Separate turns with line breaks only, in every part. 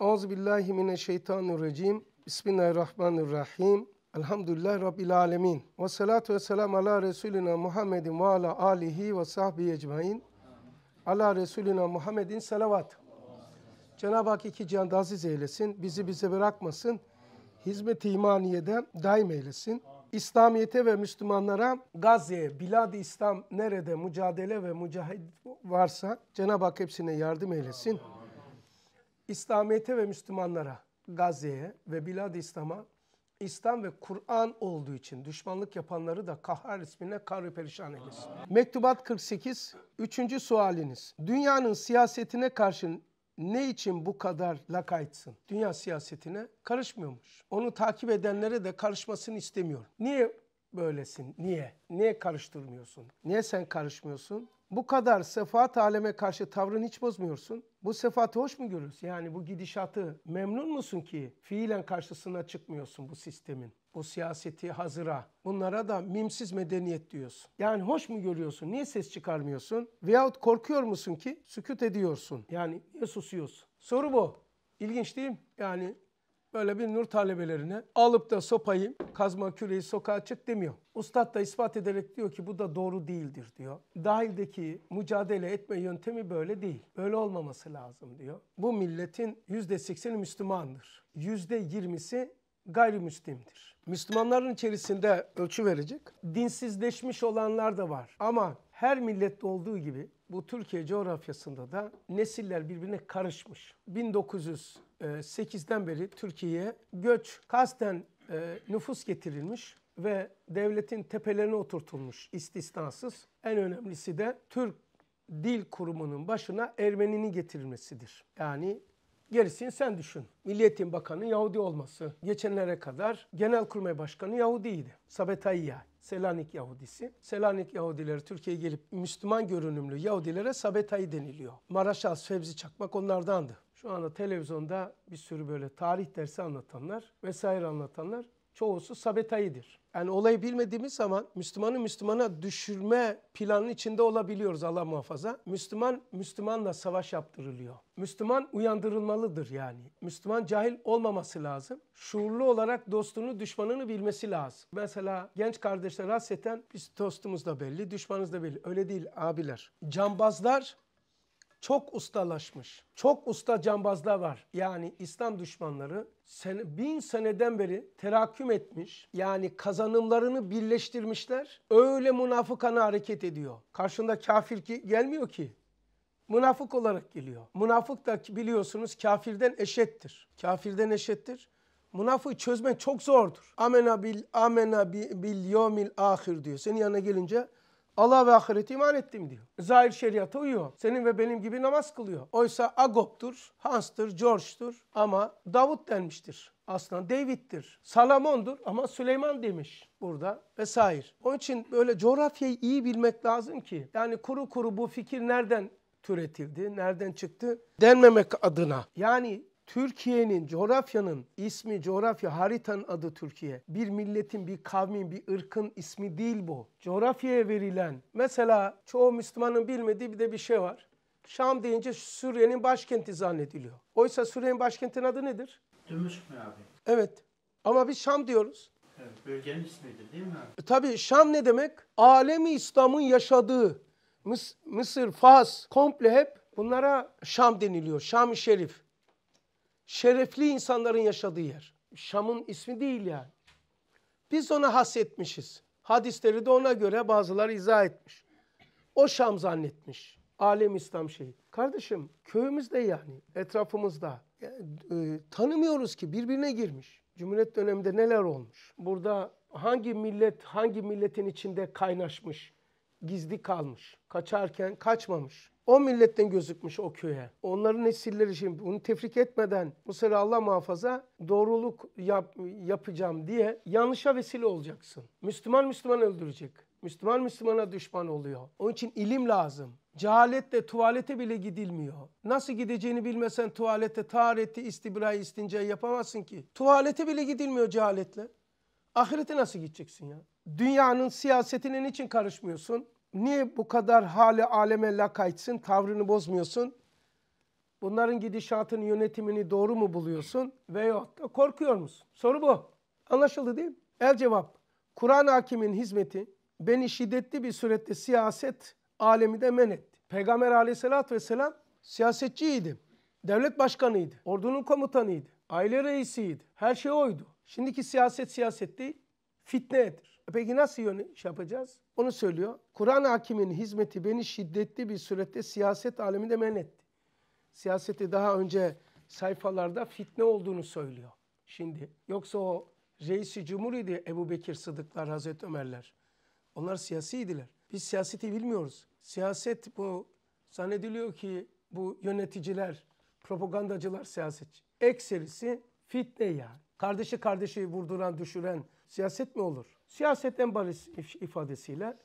Euzubillahimineşşeytanirracim. Bismillahirrahmanirrahim. Elhamdülillah Rabbil alemin. Ve salatu ve selam ala Resulina Muhammedin ve ala alihi ve sahbihi ecmain. Ala Resulina Muhammedin salavat. Cenab-ı Hak iki cihanda aziz eylesin. Bizi bize bırakmasın. Hizmet-i imaniyede daim eylesin. İslamiyete ve Müslümanlara Gazze'ye, Bilad-i İslam nerede mücadele ve mücahid varsa Cenab-ı Hak hepsine yardım eylesin. Amin. İslamiyet'e ve Müslümanlara, Gazze'ye ve Bilad-i İslam'a İslam ve Kur'an olduğu için düşmanlık yapanları da kahar ismine karı perişan eylesin. Mektubat 48, üçüncü sualiniz. Dünyanın siyasetine karşı ne için bu kadar lakaytsın? Dünya siyasetine karışmıyormuş. Onu takip edenlere de karışmasını istemiyorum. Niye böylesin? Niye? Niye karıştırmıyorsun? Niye sen karışmıyorsun? bu kadar sefaat aleme karşı tavrını hiç bozmuyorsun. Bu sefatı hoş mu görürsün? Yani bu gidişatı memnun musun ki fiilen karşısına çıkmıyorsun bu sistemin? Bu siyaseti hazıra. Bunlara da mimsiz medeniyet diyorsun. Yani hoş mu görüyorsun? Niye ses çıkarmıyorsun? Veyahut korkuyor musun ki sükut ediyorsun? Yani niye susuyorsun? Soru bu. İlginç değil mi? Yani böyle bir nur talebelerine alıp da sopayı, kazma küreği sokağa çık demiyor. Ustad da ispat ederek diyor ki bu da doğru değildir diyor. Dahildeki mücadele etme yöntemi böyle değil. Böyle olmaması lazım diyor. Bu milletin yüzde %80'i Müslümandır. yüzde yirmisi gayrimüslimdir. Müslümanların içerisinde ölçü verecek dinsizleşmiş olanlar da var. Ama her millette olduğu gibi bu Türkiye coğrafyasında da nesiller birbirine karışmış. 1900 8'den e, beri Türkiye'ye göç kasten e, nüfus getirilmiş ve devletin tepelerine oturtulmuş istisnasız. En önemlisi de Türk Dil Kurumu'nun başına Ermeninin getirilmesidir. Yani gerisini sen düşün. Milliyetin Bakanı Yahudi olması. Geçenlere kadar Genelkurmay Başkanı Yahudiydi. Sabetayya, Selanik Yahudisi. Selanik Yahudileri Türkiye'ye gelip Müslüman görünümlü Yahudilere Sabetay deniliyor. Maraşal, Fevzi Çakmak onlardandı. Şu anda televizyonda bir sürü böyle tarih dersi anlatanlar vesaire anlatanlar çoğusu sabetayıdır. Yani olayı bilmediğimiz zaman Müslümanı Müslümana düşürme planının içinde olabiliyoruz Allah muhafaza. Müslüman Müslümanla savaş yaptırılıyor. Müslüman uyandırılmalıdır yani. Müslüman cahil olmaması lazım. Şuurlu olarak dostunu düşmanını bilmesi lazım. Mesela genç kardeşler hasreten biz dostumuz da belli, düşmanımız da belli. Öyle değil abiler. Cambazlar çok ustalaşmış. Çok usta cambazlar var. Yani İslam düşmanları sene, bin seneden beri terakküm etmiş. Yani kazanımlarını birleştirmişler. Öyle münafıkana hareket ediyor. Karşında kafir ki gelmiyor ki. Münafık olarak geliyor. Münafık da biliyorsunuz kafirden eşettir. Kafirden eşettir. Münafığı çözmek çok zordur. Amena bil amena bil yomil ahir diyor. Senin yanına gelince Allah ve ahirete iman ettim diyor. Zahir şeriata uyuyor. Senin ve benim gibi namaz kılıyor. Oysa Agop'tur, Hans'tır, George'tur ama Davut denmiştir. Aslında David'tir. Salamon'dur ama Süleyman demiş burada vesaire. Onun için böyle coğrafyayı iyi bilmek lazım ki. Yani kuru kuru bu fikir nereden türetildi, nereden çıktı denmemek adına. Yani Türkiye'nin, coğrafyanın ismi coğrafya, haritanın adı Türkiye. Bir milletin, bir kavmin, bir ırkın ismi değil bu. Coğrafyaya verilen, mesela çoğu Müslümanın bilmediği bir de bir şey var. Şam deyince Suriye'nin başkenti zannediliyor. Oysa Suriye'nin başkentinin adı nedir? Dümüşk mü abi? Evet. Ama biz Şam diyoruz. Evet, bölgenin ismidir değil mi abi? E, tabii Şam ne demek? Alemi İslam'ın yaşadığı Mıs Mısır, Fas komple hep bunlara Şam deniliyor. Şam-ı Şerif şerefli insanların yaşadığı yer. Şam'ın ismi değil yani. Biz ona hasetmişiz. Hadisleri de ona göre bazıları izah etmiş. O Şam zannetmiş. Alem İslam şeyi. Kardeşim köyümüzde yani etrafımızda e, e, tanımıyoruz ki birbirine girmiş. Cumhuriyet döneminde neler olmuş? Burada hangi millet hangi milletin içinde kaynaşmış? gizli kalmış. Kaçarken kaçmamış. O milletten gözükmüş o köye. Onların nesilleri şimdi bunu tefrik etmeden Mısır Allah muhafaza doğruluk yap, yapacağım diye yanlışa vesile olacaksın. Müslüman Müslüman öldürecek. Müslüman Müslümana düşman oluyor. Onun için ilim lazım. Cehaletle tuvalete bile gidilmiyor. Nasıl gideceğini bilmesen tuvalete tahareti, istibrayı, istincayı yapamazsın ki. Tuvalete bile gidilmiyor cehaletle. Ahirete nasıl gideceksin ya? Dünyanın siyasetine niçin karışmıyorsun? Niye bu kadar hali aleme lakaytsın, tavrını bozmuyorsun? Bunların gidişatını, yönetimini doğru mu buluyorsun? Veyahut da korkuyor musun? Soru bu. Anlaşıldı değil mi? El cevap. Kur'an hakimin hizmeti beni şiddetli bir surette siyaset alemi de men etti. Peygamber aleyhissalatü vesselam siyasetçiydi. Devlet başkanıydı. Ordunun komutanıydı. Aile reisiydi. Her şey oydu. Şimdiki siyaset siyaset değil, fitnedir. E peki nasıl yönü şey yapacağız? Onu söylüyor. Kur'an hakimin hizmeti beni şiddetli bir surette siyaset aleminde men etti. Siyaseti daha önce sayfalarda fitne olduğunu söylüyor. Şimdi yoksa o reisi cumhuriydi Ebu Bekir Sıdıklar, Hazreti Ömerler. Onlar siyasiydiler. Biz siyaseti bilmiyoruz. Siyaset bu zannediliyor ki bu yöneticiler, propagandacılar siyasetçi. Ekserisi fitne yani. Kardeşi kardeşi vurduran, düşüren siyaset mi olur? Siyasetten barış ifadesiyle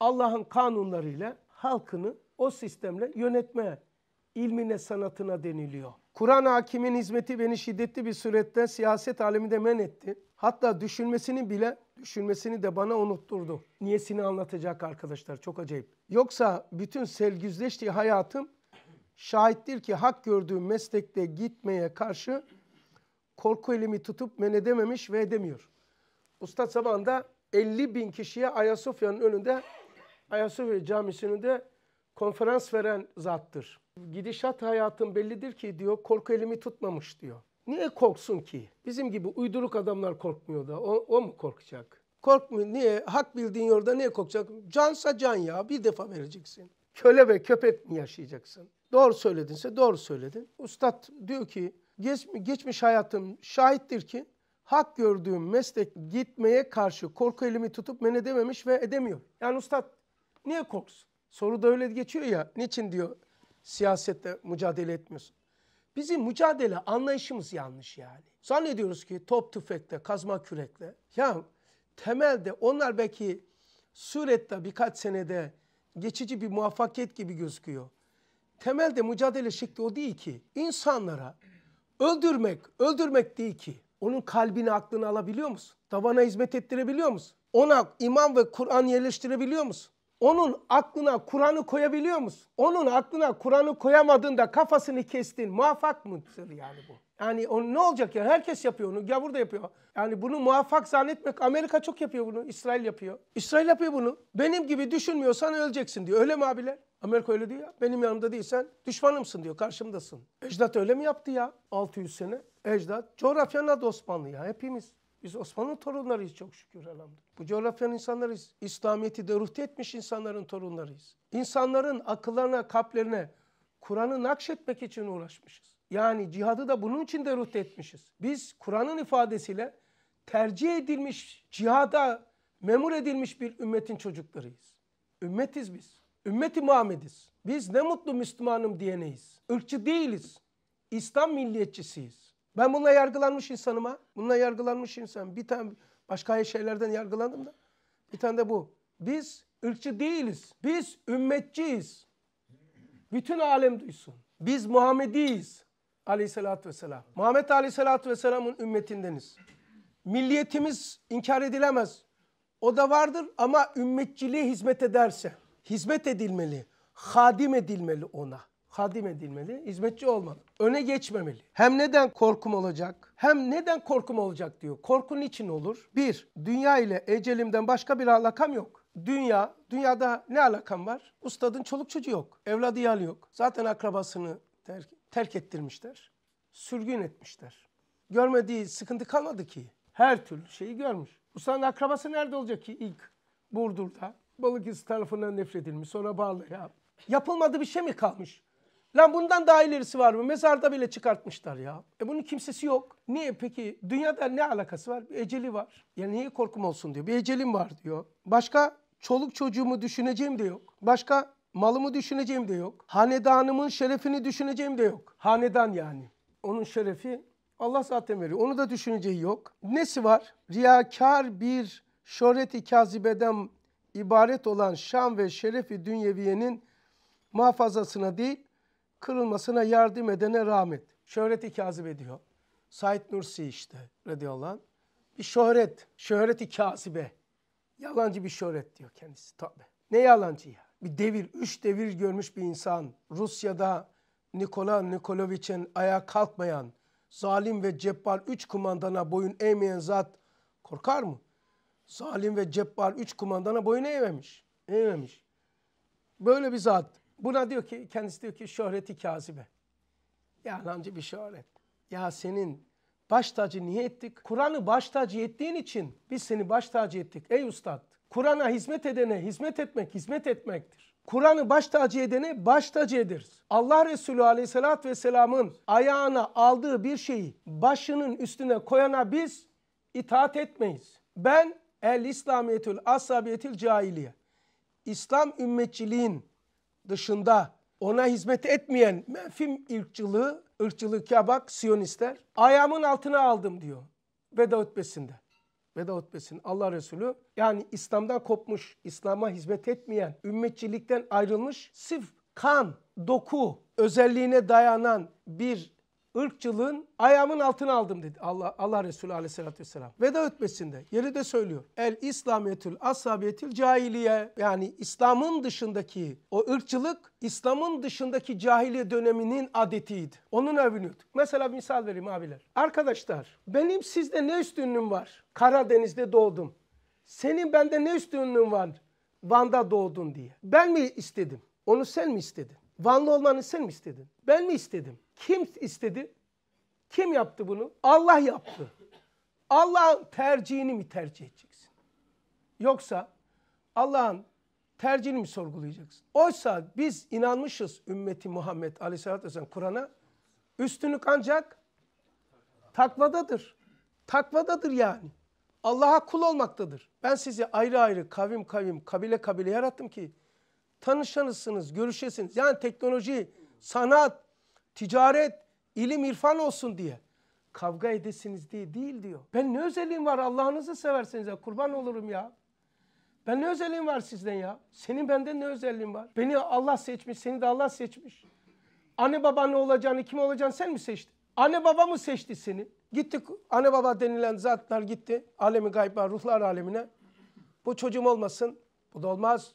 Allah'ın kanunlarıyla halkını o sistemle yönetme ilmine, sanatına deniliyor. Kur'an hakimin hizmeti beni şiddetli bir surette siyaset aleminde men etti. Hatta düşünmesini bile, düşünmesini de bana unutturdu. Niyesini anlatacak arkadaşlar, çok acayip. Yoksa bütün selgüzleştiği hayatım şahittir ki hak gördüğüm meslekte gitmeye karşı korku elimi tutup men edememiş ve edemiyor. Ustad Sabancı'da 50 bin kişiye Ayasofya'nın önünde, Ayasofya Camisi'nin önünde konferans veren zattır. Gidişat hayatım bellidir ki diyor, korku elimi tutmamış diyor. Niye korksun ki? Bizim gibi uyduruk adamlar korkmuyor da, o, o mu korkacak? Korkmuyor, niye? Hak bildiğin yolda niye korkacak? Cansa can ya, bir defa vereceksin. Köle ve köpek mi yaşayacaksın? Doğru söyledinse doğru söyledin. Ustad diyor ki, geçmiş hayatım şahittir ki hak gördüğüm meslek gitmeye karşı korku elimi tutup men edememiş ve edemiyor. Yani ustad niye korksun? Soru da öyle geçiyor ya. Niçin diyor siyasette mücadele etmiyorsun? Bizim mücadele anlayışımız yanlış yani. Zannediyoruz ki top tüfekle, kazma kürekle. Ya temelde onlar belki surette birkaç senede geçici bir muvaffakiyet gibi gözüküyor. Temelde mücadele şekli o değil ki. İnsanlara öldürmek, öldürmek değil ki. Onun kalbini, aklını alabiliyor musun? Tabana hizmet ettirebiliyor musun? Ona iman ve Kur'an yerleştirebiliyor musun? Onun aklına Kur'an'ı koyabiliyor musun? Onun aklına Kur'an'ı koyamadığında kafasını kestin. Muvaffak mıdır yani bu? Yani o ne olacak ya? Herkes yapıyor onu. Gavur da yapıyor. Yani bunu muvaffak zannetmek. Amerika çok yapıyor bunu. İsrail yapıyor. İsrail yapıyor bunu. Benim gibi düşünmüyorsan öleceksin diyor. Öyle mi abiler? Amerika öyle diyor ya. Benim yanımda değilsen düşmanımsın diyor. Karşımdasın. Ecdat öyle mi yaptı ya? 600 sene. Ecdat. Coğrafyanın adı Osmanlı ya. Hepimiz. Biz Osmanlı torunlarıyız çok şükür elhamdülillah. Bu coğrafyanın insanlarıyız. İslamiyet'i deruhte etmiş insanların torunlarıyız. İnsanların akıllarına, kalplerine Kur'an'ı nakşetmek için uğraşmışız. Yani cihadı da bunun için deruhte etmişiz. Biz Kur'an'ın ifadesiyle tercih edilmiş, cihada memur edilmiş bir ümmetin çocuklarıyız. Ümmetiz biz. Ümmeti Muhammediz. Biz ne mutlu Müslümanım diyeneyiz. Irkçı değiliz. İslam milliyetçisiyiz. Ben bununla yargılanmış insanıma, ha. Bununla yargılanmış insan. Bir tane başka şeylerden yargılandım da. Bir tane de bu. Biz ırkçı değiliz. Biz ümmetçiyiz. Bütün alem duysun. Biz Muhammediyiz. Aleyhissalatü vesselam. Muhammed Aleyhissalatü vesselamın ümmetindeniz. Milliyetimiz inkar edilemez. O da vardır ama ümmetçiliğe hizmet ederse hizmet edilmeli, hadim edilmeli ona. Hadim edilmeli, hizmetçi olmalı. Öne geçmemeli. Hem neden korkum olacak? Hem neden korkum olacak diyor. Korkun için olur? Bir, dünya ile ecelimden başka bir alakam yok. Dünya, dünyada ne alakam var? Ustadın çoluk çocuğu yok. Evladı yal yok. Zaten akrabasını terk, terk ettirmişler. Sürgün etmişler. Görmediği sıkıntı kalmadı ki. Her türlü şeyi görmüş. Ustanın akrabası nerede olacak ki ilk? Burdur'da. Balıkesir tarafından nefret edilmiş. Sonra bağlı ya. Yapılmadı bir şey mi kalmış? Lan bundan daha ilerisi var mı? Mezarda bile çıkartmışlar ya. E bunun kimsesi yok. Niye peki? Dünyada ne alakası var? Bir eceli var. Yani niye korkum olsun diyor. Bir ecelim var diyor. Başka çoluk çocuğumu düşüneceğim de yok. Başka malımı düşüneceğim de yok. Hanedanımın şerefini düşüneceğim de yok. Hanedan yani. Onun şerefi Allah zaten veriyor. Onu da düşüneceği yok. Nesi var? Riyakar bir şöhreti kazibeden ibaret olan şan ve şerefi dünyeviyenin muhafazasına değil, kırılmasına yardım edene rahmet. Şöhreti kazip ediyor. Said Nursi işte radıyallahu anh. Bir şöhret, şöhreti kazibe. Yalancı bir şöhret diyor kendisi. Tabi. Ne yalancı ya? Bir devir, üç devir görmüş bir insan. Rusya'da Nikola Nikoloviç'in ayağa kalkmayan, zalim ve cebbar üç kumandana boyun eğmeyen zat korkar mı? Salim ve Cebbar üç kumandana boyun eğmemiş. Eğmemiş. Böyle bir zat. Buna diyor ki kendisi diyor ki şöhreti kazibe. Yalancı bir şöhret. Ya senin baş tacı niye ettik? Kur'an'ı baş tacı ettiğin için biz seni baş tacı ettik ey ustad. Kur'an'a hizmet edene hizmet etmek hizmet etmektir. Kur'an'ı baş tacı edene baş tacı ederiz. Allah Resulü aleyhissalatü vesselamın ayağına aldığı bir şeyi başının üstüne koyana biz itaat etmeyiz. Ben El İslamiyetül Asabiyetül Cahiliye. İslam ümmetçiliğin dışında ona hizmet etmeyen menfim ırkçılığı, ırkçılığı kabak, siyonistler ayağımın altına aldım diyor. Veda hutbesinde. Veda hutbesinin Allah Resulü yani İslam'dan kopmuş, İslam'a hizmet etmeyen, ümmetçilikten ayrılmış sif kan, doku özelliğine dayanan bir ırkçılığın ayağımın altına aldım dedi Allah, Allah Resulü aleyhissalatü vesselam. Veda ötmesinde yeri de söylüyor. El İslamiyetül asabiyetil cahiliye yani İslam'ın dışındaki o ırkçılık İslam'ın dışındaki cahiliye döneminin adetiydi. Onun övünüyordu. Mesela bir misal vereyim abiler. Arkadaşlar benim sizde ne üstünlüğüm var? Karadeniz'de doğdum. Senin bende ne üstünlüğün var? Van'da doğdun diye. Ben mi istedim? Onu sen mi istedin? Vanlı olmanı sen mi istedin? Ben mi istedim? Kim istedi? Kim yaptı bunu? Allah yaptı. Allah'ın tercihini mi tercih edeceksin? Yoksa Allah'ın tercihini mi sorgulayacaksın? Oysa biz inanmışız ümmeti Muhammed Aleyhisselatü Vesselam Kur'an'a. Üstünlük ancak takvadadır. Takvadadır yani. Allah'a kul olmaktadır. Ben sizi ayrı ayrı kavim kavim, kabile kabile yarattım ki tanışanızsınız, görüşesiniz. Yani teknoloji, sanat, ticaret, ilim, irfan olsun diye. Kavga edesiniz diye değil diyor. Ben ne özelliğim var Allah'ınızı severseniz ya kurban olurum ya. Ben ne özelliğim var sizden ya? Senin benden ne özelliğin var? Beni Allah seçmiş, seni de Allah seçmiş. Anne baba ne olacağını, kim olacağını sen mi seçtin? Anne baba mı seçti seni? Gittik anne baba denilen zatlar gitti. Alemi gayblar, ruhlar alemine. Bu çocuğum olmasın. Bu da olmaz.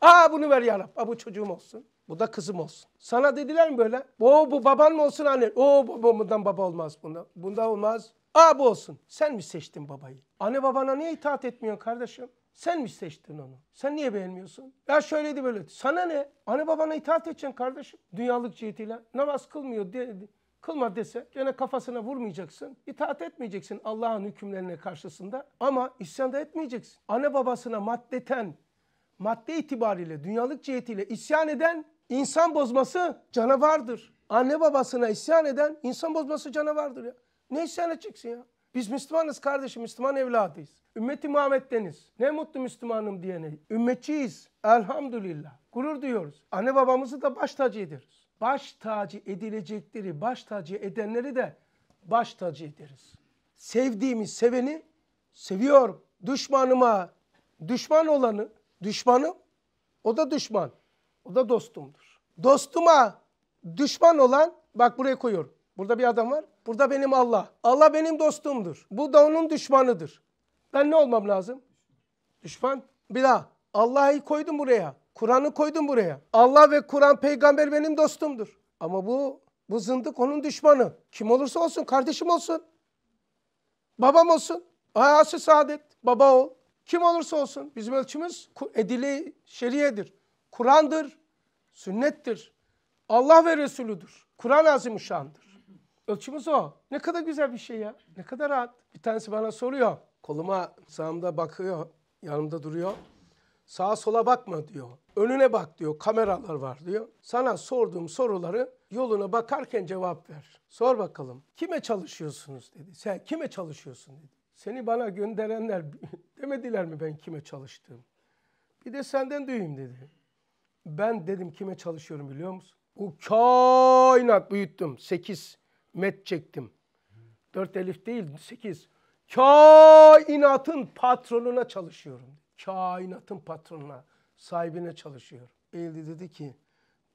Aa bunu ver ya Rab. Aa, bu çocuğum olsun. Bu da kızım olsun. Sana dediler mi böyle? O bu baban mı olsun anne? O babamdan baba olmaz bunda. Bunda olmaz. Aa bu olsun. Sen mi seçtin babayı? Anne babana niye itaat etmiyorsun kardeşim? Sen mi seçtin onu? Sen niye beğenmiyorsun? Ya şöyleydi böyle. Sana ne? Anne babana itaat edeceksin kardeşim. Dünyalık cihetiyle. Namaz kılmıyor de, kılma dese gene kafasına vurmayacaksın. İtaat etmeyeceksin Allah'ın hükümlerine karşısında. Ama isyan da etmeyeceksin. Anne babasına maddeten, madde itibariyle, dünyalık cihetiyle isyan eden İnsan bozması canavardır. Anne babasına isyan eden insan bozması canavardır ya. Ne isyan edeceksin ya? Biz Müslümanız kardeşim, Müslüman evladıyız. Ümmeti Muhammed'deniz. Ne mutlu Müslümanım diyene. Ümmetçiyiz. Elhamdülillah. Gurur duyuyoruz. Anne babamızı da baş tacı ederiz. Baş tacı edilecekleri, baş tacı edenleri de baş tacı ederiz. Sevdiğimiz seveni seviyorum. Düşmanıma düşman olanı düşmanım o da düşman. O da dostumdur. Dostuma düşman olan bak buraya koyuyorum. Burada bir adam var. Burada benim Allah. Allah benim dostumdur. Bu da onun düşmanıdır. Ben ne olmam lazım? Düşman. Bir daha. Allah'ı koydum buraya. Kur'an'ı koydum buraya. Allah ve Kur'an peygamber benim dostumdur. Ama bu bu zındık onun düşmanı. Kim olursa olsun kardeşim olsun. Babam olsun. Hayası saadet. Baba ol. Kim olursa olsun. Bizim ölçümüz edili şeriyedir. Kur'an'dır, sünnettir. Allah ve Resulüdür. kuran azimuşandır. Ölçümüz o. Ne kadar güzel bir şey ya. Ne kadar rahat. Bir tanesi bana soruyor. Koluma sağımda bakıyor. Yanımda duruyor. Sağa sola bakma diyor. Önüne bak diyor. Kameralar var diyor. Sana sorduğum soruları yoluna bakarken cevap ver. Sor bakalım. Kime çalışıyorsunuz dedi. Sen kime çalışıyorsun dedi. Seni bana gönderenler demediler mi ben kime çalıştım? Bir de senden duyayım dedi. Ben dedim kime çalışıyorum biliyor musun? Bu kainat büyüttüm. sekiz met çektim. dört elif değil sekiz. Kainatın patronuna çalışıyorum. Kainatın patronuna, sahibine çalışıyorum. Eğildi dedi ki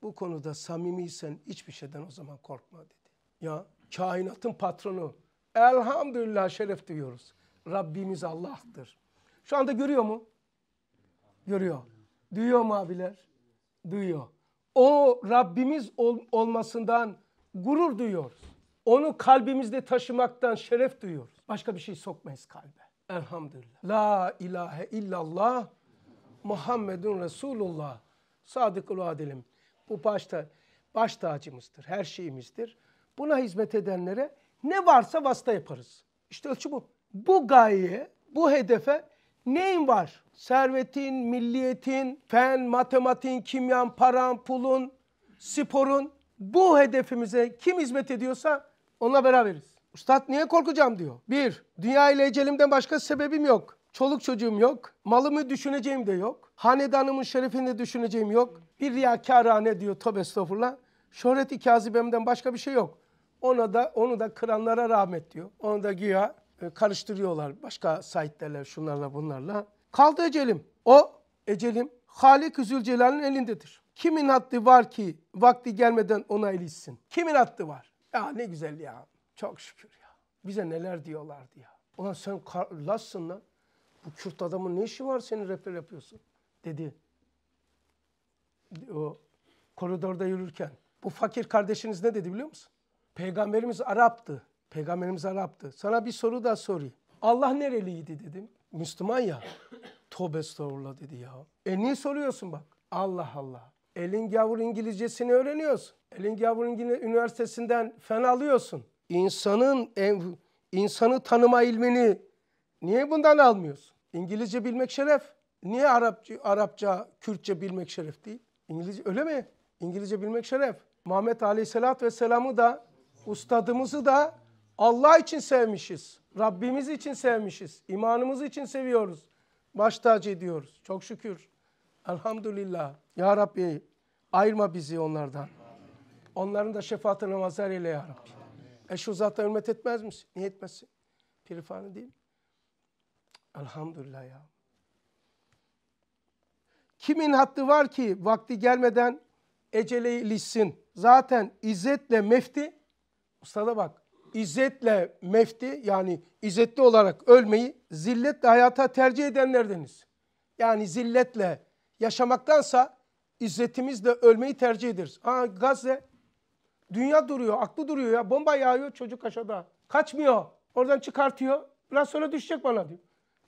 bu konuda samimiysen hiçbir şeyden o zaman korkma dedi. Ya kainatın patronu elhamdülillah şeref duyuyoruz. Rabbimiz Allah'tır. Şu anda görüyor mu? Görüyor. Duyuyor mu abiler? duyuyor. O Rabbimiz ol, olmasından gurur duyuyoruz. Onu kalbimizde taşımaktan şeref duyuyoruz. Başka bir şey sokmayız kalbe. Elhamdülillah. La ilahe illallah Muhammedun Resulullah. Sadıkul adelim. Bu başta baş tacımızdır, her şeyimizdir. Buna hizmet edenlere ne varsa vasıta yaparız. İşte ölçü bu. Bu gayeye, bu hedefe Neyin var? Servetin, milliyetin, fen, matematiğin, kimyan, paran, pulun, sporun. Bu hedefimize kim hizmet ediyorsa onunla beraberiz. Üstad niye korkacağım diyor. Bir, dünya ile ecelimden başka sebebim yok. Çoluk çocuğum yok. Malımı düşüneceğim de yok. Hanedanımın şerefini düşüneceğim yok. Bir riyakarhane diyor tövbe estağfurullah. Şöhreti kazibemden başka bir şey yok. Ona da onu da kıranlara rahmet diyor. Onu da güya e, karıştırıyorlar başka sahiplerle şunlarla bunlarla. Kaldı ecelim. O ecelim Halik-i Zülcelal'in elindedir. Kimin haddi var ki vakti gelmeden ona ilişsin? Kimin haddi var? Ya ne güzel ya. Çok şükür ya. Bize neler diyorlardı ya. Ulan sen Laz'sın lan. Bu Kürt adamın ne işi var senin rapper yapıyorsun? Dedi. O koridorda yürürken. Bu fakir kardeşiniz ne dedi biliyor musun? Peygamberimiz Arap'tı. Peygamberimiz Arap'tı. Sana bir soru da sorayım. Allah nereliydi dedim. Müslüman ya. Tövbe estağfurullah dedi ya. E niye soruyorsun bak? Allah Allah. Elin gavur İngilizcesini öğreniyorsun. Elin gavur İngiliz üniversitesinden fen alıyorsun. İnsanın insanı tanıma ilmini niye bundan almıyorsun? İngilizce bilmek şeref. Niye Arapça, Arapça, Kürtçe bilmek şeref değil? İngilizce öyle mi? İngilizce bilmek şeref. Muhammed Aleyhisselatü Vesselam'ı da ustadımızı da Allah için sevmişiz. Rabbimiz için sevmişiz. İmanımız için seviyoruz. Baş tacı ediyoruz. Çok şükür. Elhamdülillah. Ya Rabbi ayırma bizi onlardan. Onların da şefaatine mazhar eyle ya Rabbi. şu zata hürmet etmez misin? Niye etmezsin? Pirifani değil mi? Elhamdülillah ya. Kimin hattı var ki vakti gelmeden ecele ilişsin. Zaten izzetle mefti, ustada bak, İzzetle mefti yani izzetli olarak ölmeyi zilletle hayata tercih edenlerdeniz. Yani zilletle yaşamaktansa izzetimizle ölmeyi tercih ederiz. Aa Gazze dünya duruyor, aklı duruyor ya. Bomba yağıyor çocuk aşağıda. Kaçmıyor. Oradan çıkartıyor. Biraz sonra düşecek bana diyor.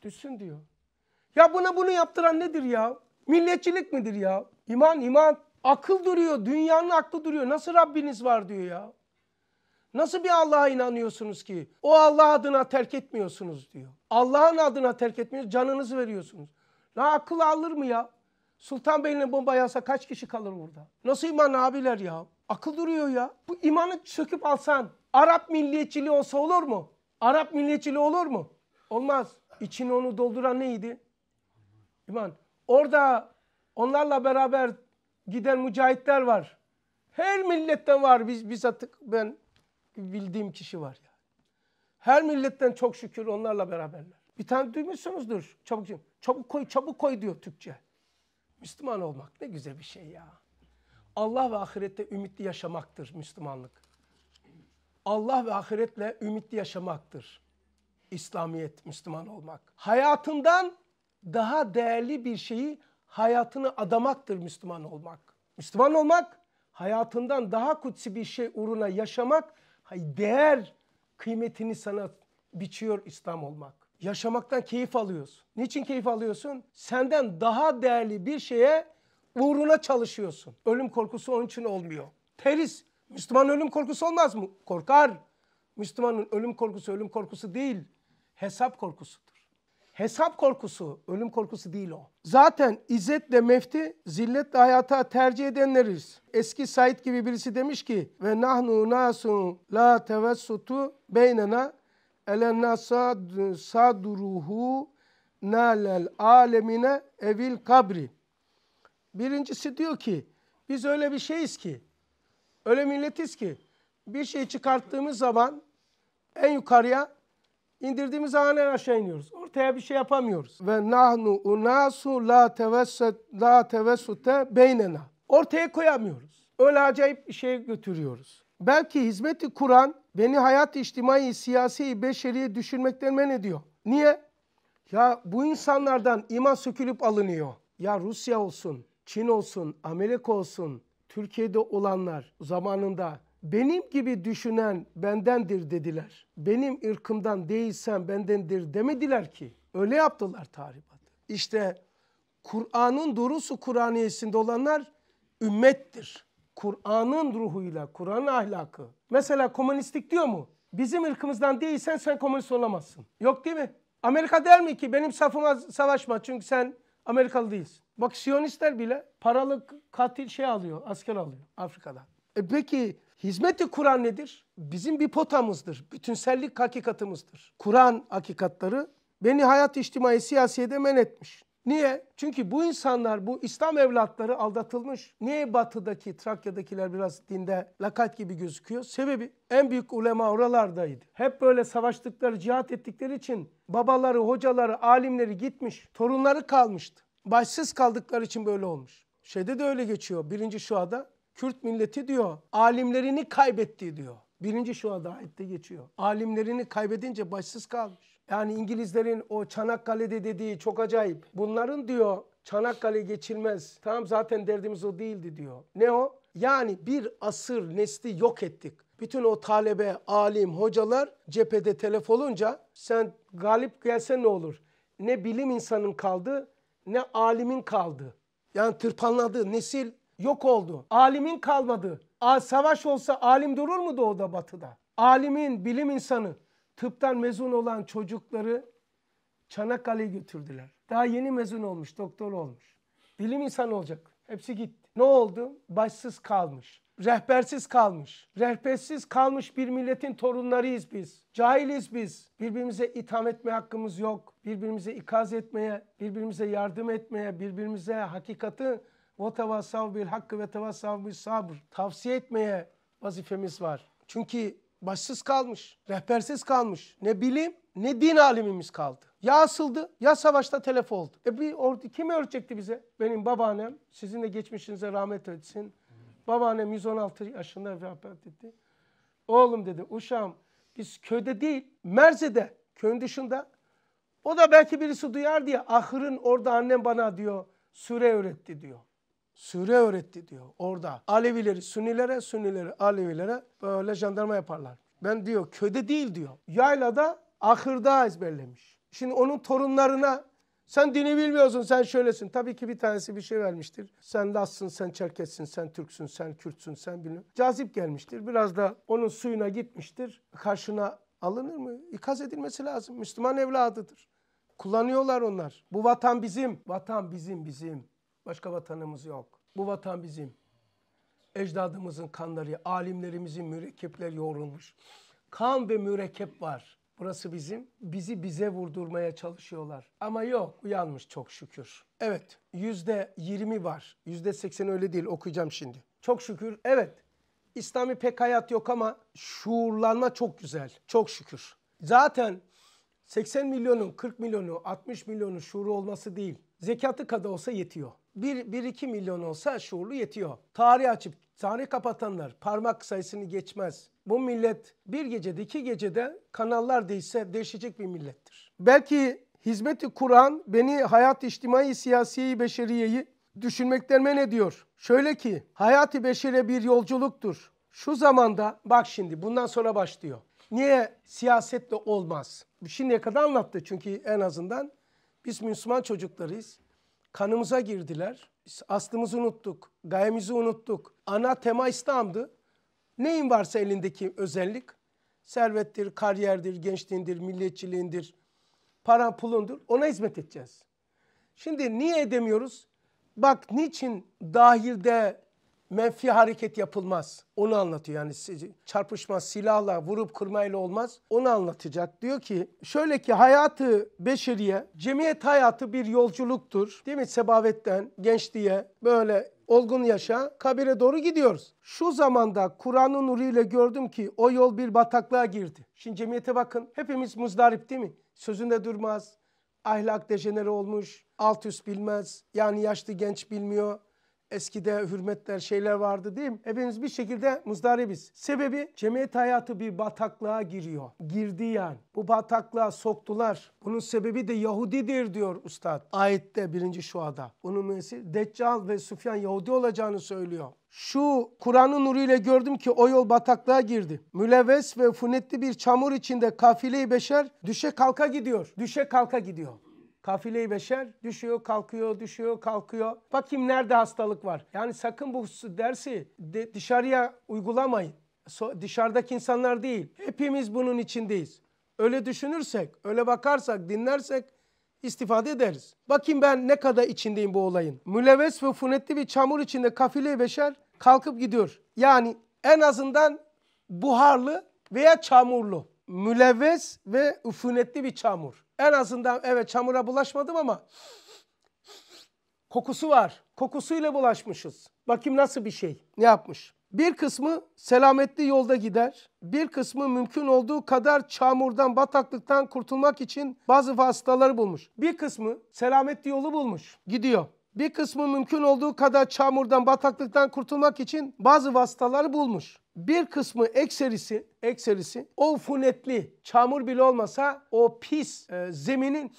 Düşsün diyor. Ya buna bunu yaptıran nedir ya? Milliyetçilik midir ya? İman iman. Akıl duruyor. Dünyanın aklı duruyor. Nasıl Rabbiniz var diyor ya. Nasıl bir Allah'a inanıyorsunuz ki? O Allah adına terk etmiyorsunuz diyor. Allah'ın adına terk etmiyorsunuz, canınızı veriyorsunuz. La akıl alır mı ya? Sultan Bey'le bomba yasa kaç kişi kalır burada? Nasıl iman abiler ya? Akıl duruyor ya. Bu imanı söküp alsan Arap milliyetçiliği olsa olur mu? Arap milliyetçiliği olur mu? Olmaz. İçini onu dolduran neydi? İman. Orada onlarla beraber giden mücahitler var. Her milletten var. Biz, biz atık ben bildiğim kişi var yani. Her milletten çok şükür onlarla beraberler. Bir tane duymuşsunuzdur çabukcum. Çabuk koy, çabuk koy diyor Türkçe. Müslüman olmak ne güzel bir şey ya. Allah ve ahirette ümitli yaşamaktır Müslümanlık. Allah ve ahiretle ümitli yaşamaktır. İslamiyet, Müslüman olmak. Hayatından daha değerli bir şeyi hayatını adamaktır Müslüman olmak. Müslüman olmak hayatından daha kutsi bir şey uğruna yaşamak Hayır değer kıymetini sana biçiyor İslam olmak. Yaşamaktan keyif alıyorsun. Niçin keyif alıyorsun? Senden daha değerli bir şeye uğruna çalışıyorsun. Ölüm korkusu onun için olmuyor. Teriz Müslüman ölüm korkusu olmaz mı? Korkar. Müslümanın ölüm korkusu ölüm korkusu değil, hesap korkusudur. Hesap korkusu, ölüm korkusu değil o. Zaten izzetle mefti, zilletle hayata tercih edenleriz. Eski Said gibi birisi demiş ki ve nahnu nasun la tevessutu beynena elenna sadruhu nalel alemine evil kabri. Birincisi diyor ki biz öyle bir şeyiz ki, öyle milletiz ki bir şey çıkarttığımız zaman en yukarıya İndirdiğimiz an aşağı iniyoruz. Ortaya bir şey yapamıyoruz. Ve nahnu unasu la tevesset la tevesute beynena. Ortaya koyamıyoruz. Öyle acayip bir şey götürüyoruz. Belki hizmeti Kur'an beni hayat içtimai, siyasi, beşeri düşünmekten men ediyor. Niye? Ya bu insanlardan iman sökülüp alınıyor. Ya Rusya olsun, Çin olsun, Amerika olsun, Türkiye'de olanlar zamanında benim gibi düşünen bendendir dediler. Benim ırkımdan değilsen bendendir demediler ki. Öyle yaptılar tahribatı. İşte Kur'an'ın doğrusu Kur'aniyesinde olanlar ümmettir. Kur'an'ın ruhuyla, Kur'an ahlakı. Mesela komünistlik diyor mu? Bizim ırkımızdan değilsen sen komünist olamazsın. Yok değil mi? Amerika der mi ki benim safıma savaşma çünkü sen Amerikalı değilsin. Bak Siyonistler bile paralı katil şey alıyor, asker alıyor Afrika'da. E peki Hizmeti Kur'an nedir? Bizim bir potamızdır. Bütünsellik hakikatimizdir. Kur'an hakikatları beni hayat içtimai siyasiyede men etmiş. Niye? Çünkü bu insanlar, bu İslam evlatları aldatılmış. Niye batıdaki, Trakya'dakiler biraz dinde lakat gibi gözüküyor? Sebebi en büyük ulema oralardaydı. Hep böyle savaştıkları, cihat ettikleri için babaları, hocaları, alimleri gitmiş. Torunları kalmıştı. Başsız kaldıkları için böyle olmuş. Şeyde de öyle geçiyor. Birinci şuada Kürt milleti diyor alimlerini kaybetti diyor. Birinci şu anda ayette geçiyor. Alimlerini kaybedince başsız kalmış. Yani İngilizlerin o Çanakkale'de dediği çok acayip. Bunların diyor Çanakkale geçilmez. Tamam zaten derdimiz o değildi diyor. Ne o? Yani bir asır nesli yok ettik. Bütün o talebe, alim, hocalar cephede telef olunca sen galip gelsen ne olur? Ne bilim insanın kaldı ne alimin kaldı. Yani tırpanladığı nesil yok oldu. Alimin kalmadı. A, savaş olsa alim durur mu doğuda batıda? Alimin, bilim insanı, tıptan mezun olan çocukları Çanakkale'ye götürdüler. Daha yeni mezun olmuş, doktor olmuş. Bilim insanı olacak. Hepsi gitti. Ne oldu? Başsız kalmış. Rehbersiz kalmış. Rehbersiz kalmış bir milletin torunlarıyız biz. Cahiliz biz. Birbirimize itham etme hakkımız yok. Birbirimize ikaz etmeye, birbirimize yardım etmeye, birbirimize hakikati o tevasav bil hakkı ve tevasav bil sabr. Tavsiye etmeye vazifemiz var. Çünkü başsız kalmış, rehbersiz kalmış. Ne bilim ne din alimimiz kaldı. Ya asıldı ya savaşta telef oldu. E bir ordu kim öğretecekti bize? Benim babaannem sizin de geçmişinize rahmet etsin. Babaannem 116 yaşında vefat etti. Oğlum dedi uşağım biz köyde değil Merze'de köyün dışında. O da belki birisi duyar diye ahırın orada annem bana diyor süre öğretti diyor. Sure öğretti diyor orada. Alevileri Sünnilere, Sünnileri Alevilere böyle jandarma yaparlar. Ben diyor köyde değil diyor. Yaylada ahırda ezberlemiş. Şimdi onun torunlarına sen dini bilmiyorsun sen şöylesin. Tabii ki bir tanesi bir şey vermiştir. Sen Lassın, sen Çerkessin, sen Türksün, sen Kürtsün, sen bilmem. Cazip gelmiştir. Biraz da onun suyuna gitmiştir. Karşına alınır mı? İkaz edilmesi lazım. Müslüman evladıdır. Kullanıyorlar onlar. Bu vatan bizim. Vatan bizim, bizim. Başka vatanımız yok. Bu vatan bizim. Ecdadımızın kanları, alimlerimizin mürekkepleri yoğrulmuş. Kan ve mürekkep var. Burası bizim. Bizi bize vurdurmaya çalışıyorlar. Ama yok uyanmış çok şükür. Evet yüzde yirmi var. Yüzde seksen öyle değil okuyacağım şimdi. Çok şükür evet. İslami pek hayat yok ama şuurlanma çok güzel. Çok şükür. Zaten 80 milyonun 40 milyonu 60 milyonu şuuru olması değil. Zekatı kadar olsa yetiyor. 1, 1-2 milyon olsa şuurlu yetiyor. Tarih açıp tarih kapatanlar parmak sayısını geçmez. Bu millet bir gecede iki gecede kanallar değişse değişecek bir millettir. Belki hizmeti Kur'an beni hayat içtimai siyasiyi beşeriyeyi düşünmekten men ediyor. Şöyle ki hayati beşere bir yolculuktur. Şu zamanda bak şimdi bundan sonra başlıyor. Niye siyasetle olmaz? Şimdiye kadar anlattı çünkü en azından biz Müslüman çocuklarıyız kanımıza girdiler. Aslımızı unuttuk, gayemizi unuttuk. Ana tema İslam'dı. Neyin varsa elindeki özellik, servettir, kariyerdir, gençliğindir, milliyetçiliğindir, para pulundur, ona hizmet edeceğiz. Şimdi niye edemiyoruz? Bak niçin dahilde menfi hareket yapılmaz. Onu anlatıyor yani çarpışma silahla vurup kırmayla olmaz. Onu anlatacak. Diyor ki şöyle ki hayatı beşeriye, cemiyet hayatı bir yolculuktur. Değil mi? Sebavetten gençliğe böyle olgun yaşa kabire doğru gidiyoruz. Şu zamanda Kur'an'ın nuruyla gördüm ki o yol bir bataklığa girdi. Şimdi cemiyete bakın hepimiz muzdarip değil mi? Sözünde durmaz, ahlak dejenere olmuş, alt üst bilmez, yani yaşlı genç bilmiyor eskide hürmetler şeyler vardı değil mi? Hepimiz bir şekilde muzdaribiz. Sebebi cemiyet hayatı bir bataklığa giriyor. Girdi yani. Bu bataklığa soktular. Bunun sebebi de Yahudidir diyor ustad. Ayette birinci şuada. Bunun müessisi Deccal ve sufyan Yahudi olacağını söylüyor. Şu Kur'an'ın nuruyla gördüm ki o yol bataklığa girdi. Müleves ve funetli bir çamur içinde kafile-i beşer düşe kalka gidiyor. Düşe kalka gidiyor. Kafile-i beşer düşüyor, kalkıyor, düşüyor, kalkıyor. Bakayım nerede hastalık var. Yani sakın bu dersi de dışarıya uygulamayın. So dışarıdaki insanlar değil. Hepimiz bunun içindeyiz. Öyle düşünürsek, öyle bakarsak, dinlersek istifade ederiz. Bakayım ben ne kadar içindeyim bu olayın. Müleves ve funetli bir çamur içinde kafile-i beşer kalkıp gidiyor. Yani en azından buharlı veya çamurlu. Müleves ve üfunetli bir çamur. En azından evet çamura bulaşmadım ama kokusu var. Kokusuyla bulaşmışız. Bakayım nasıl bir şey. Ne yapmış? Bir kısmı selametli yolda gider. Bir kısmı mümkün olduğu kadar çamurdan, bataklıktan kurtulmak için bazı vasıtaları bulmuş. Bir kısmı selametli yolu bulmuş. Gidiyor bir kısmı mümkün olduğu kadar çamurdan, bataklıktan kurtulmak için bazı vasıtaları bulmuş. Bir kısmı ekserisi, ekserisi o funetli, çamur bile olmasa o pis e, zeminin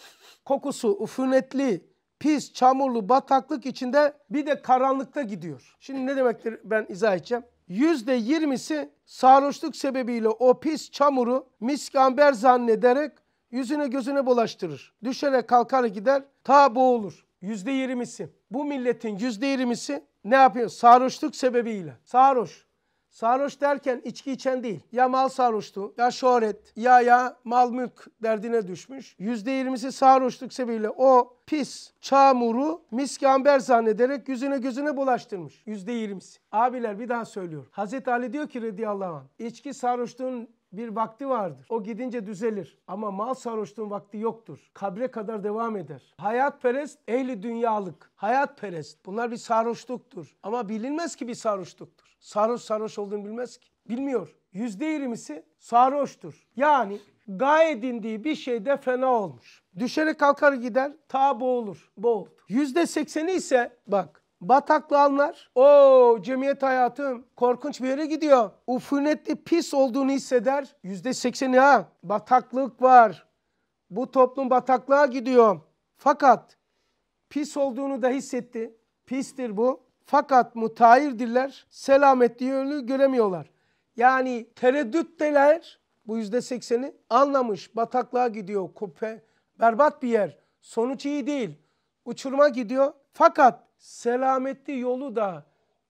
kokusu, ufunetli, pis, çamurlu bataklık içinde bir de karanlıkta gidiyor. Şimdi ne demektir ben izah edeceğim. Yüzde yirmisi sarhoşluk sebebiyle o pis çamuru misk zannederek yüzüne gözüne bulaştırır. Düşerek kalkar gider ta boğulur yüzde yirmisi bu milletin yüzde yirmisi ne yapıyor? Sarhoşluk sebebiyle. Sarhoş. Sarhoş derken içki içen değil. Ya mal sarhoştu, ya şöhret, ya ya mal mülk derdine düşmüş. Yüzde yirmisi sarhoşluk sebebiyle o pis çamuru miski amber zannederek yüzüne gözüne bulaştırmış. Yüzde yirmisi. Abiler bir daha söylüyorum. Hazreti Ali diyor ki radıyallahu anh. İçki sarhoşluğun bir vakti vardır. O gidince düzelir. Ama mal sarhoşluğun vakti yoktur. Kabre kadar devam eder. Hayat Hayatperest, ehli dünyalık. Hayat Hayatperest. Bunlar bir sarhoşluktur. Ama bilinmez ki bir sarhoşluktur. Sarhoş sarhoş olduğunu bilmez ki. Bilmiyor. Yüzde yirmisi sarhoştur. Yani gaye edindiği bir şeyde fena olmuş. Düşerek kalkar gider ta boğulur. Boğuldu. Yüzde sekseni ise bak bataklanlar. O cemiyet hayatım korkunç bir yere gidiyor. Ufunetli pis olduğunu hisseder. Yüzde sekseni ha bataklık var. Bu toplum bataklığa gidiyor. Fakat pis olduğunu da hissetti. Pistir bu. Fakat mutayirdirler. Selametli yönü göremiyorlar. Yani tereddütteler bu yüzde sekseni anlamış. Bataklığa gidiyor. Kupe, berbat bir yer. Sonuç iyi değil. Uçuruma gidiyor. Fakat selametli yolu da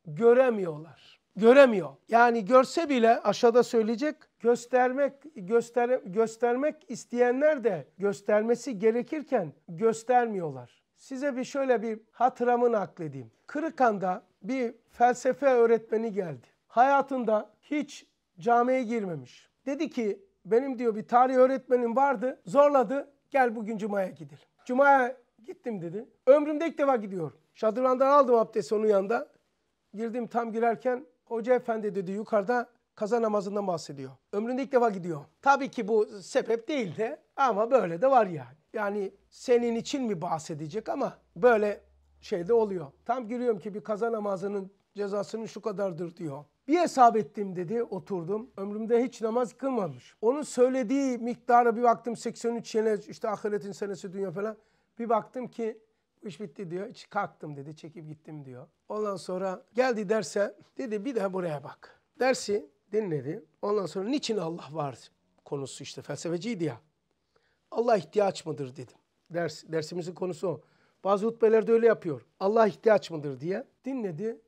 göremiyorlar. Göremiyor. Yani görse bile aşağıda söyleyecek göstermek göster, göstermek isteyenler de göstermesi gerekirken göstermiyorlar. Size bir şöyle bir hatıramı nakledeyim. Kırıkan'da bir felsefe öğretmeni geldi. Hayatında hiç camiye girmemiş. Dedi ki benim diyor bir tarih öğretmenim vardı zorladı gel bugün Cuma'ya gidelim. Cuma'ya Gittim dedi. Ömrümde ilk defa gidiyorum. Şadırvandan aldım abdesti onun yanında. Girdim tam girerken hoca efendi dedi yukarıda kaza namazından bahsediyor. Ömrümde ilk defa gidiyor. Tabii ki bu sebep değil de ama böyle de var yani. Yani senin için mi bahsedecek ama böyle şey de oluyor. Tam giriyorum ki bir kaza namazının cezasının şu kadardır diyor. Bir hesap ettim dedi oturdum. Ömrümde hiç namaz kılmamış. Onun söylediği miktara bir baktım 83 sene işte ahiretin senesi dünya falan. Bir baktım ki iş bitti diyor. Hiç kalktım dedi. Çekip gittim diyor. Ondan sonra geldi derse dedi bir daha buraya bak. Dersi dinledi. Ondan sonra niçin Allah var konusu işte felsefeciydi ya. Allah ihtiyaç mıdır dedim. Ders, dersimizin konusu o. Bazı hutbelerde öyle yapıyor. Allah ihtiyaç mıdır diye. Dinledi.